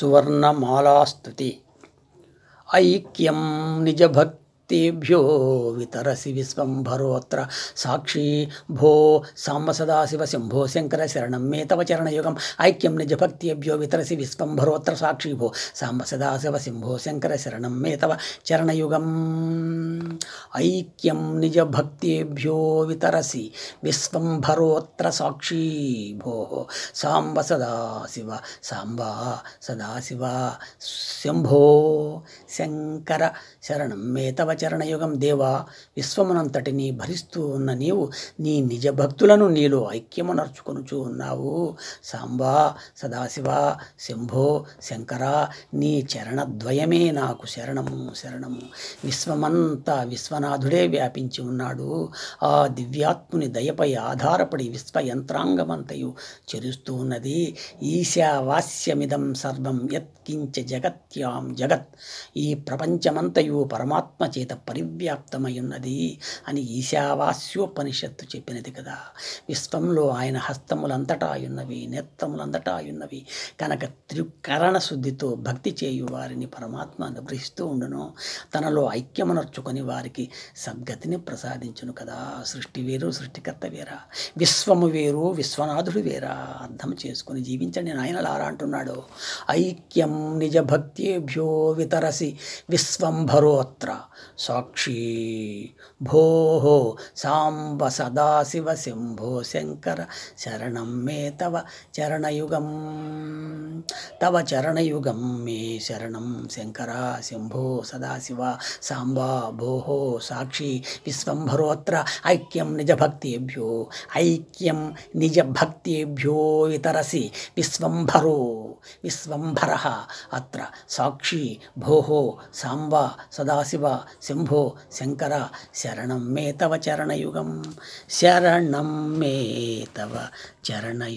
सुवर्णमालास्तुति निज भक्तिभ्यो वितरसि विस्वम्भरोऽत्र साक्षी भो साम्ब सदाशिवशम्भो शङ्करशरणं मे तव चरणयुगम् ऐक्यं निजभक्तिभ्यो वितरसि विस्वम्भरोऽत्र साक्षी भो साम्ब सदाशिवशम्भो शङ्करशरणं मे तव चरणयुगम् ఐక్యం నిజ భక్తేభ్యో వితరసి విశ్వంభరోత్ర సాక్షీ భో సాంబ సదాశివ సాంబ సదాశివ శంభో శంకర శరణం మేతవ చరణయుగం దేవా విశ్వమునంతటిని భరిస్తూ ఉన్న నీవు నీ నిజ భక్తులను నీలో ఐక్యమునర్చుకొనుచూ ఉన్నావు సాంబ సదాశివ శంభో శంకర నీ చరణద్వయమే నాకు శరణము శరణము విశ్వమంతా విశ్వన జగన్నాథుడే వ్యాపించి ఉన్నాడు ఆ దివ్యాత్ముని దయపై ఆధారపడి విశ్వ యంత్రాంగమంతయు చెరుస్తూ ఉన్నది ఈశావాస్యమిదం సర్వం యత్కించ జగత్యాం జగత్ ఈ ప్రపంచమంతయు పరమాత్మ చేత పరివ్యాప్తమై ఉన్నది అని ఈశావాస్యోపనిషత్తు చెప్పినది కదా విశ్వంలో ఆయన హస్తములంతటా ఉన్నవి నేత్రములంతటా ఉన్నవి కనుక త్రికరణ శుద్ధితో భక్తి చేయు వారిని పరమాత్మ అనుగ్రహిస్తూ ఉండును తనలో ఐక్యమనర్చుకొని వారికి సద్గతిని ప్రసాదించును కదా సృష్టి వేరు సృష్టికర్త వేరా విశ్వము వేరు విశ్వనాథుడు వేరా అర్థం చేసుకుని జీవించండి నాయన లారా అంటున్నాడు ఐక్యం నిజ భక్తిభ్యో వితరసి భరోత్ర సాక్షి భోహో సాంబ సదాశివ శంభో శంకర శరణం మే తవ చరణయుగం तव चरणयुगम मे शरण शंकर शंभो सदाशिव सांबा भो साक्षी विश्वम्भरोऽत्र निज निजभक्तेभ्यो ऐक्यं निजभक्तेभ्यो वितरसि विश्वम्भरो विश्वम्भरः अत्र साक्षी भोः सांबा सदाशिव शंभो शंकर शरण मे तव चरणयुगं शरण मे तव चरणयुगम्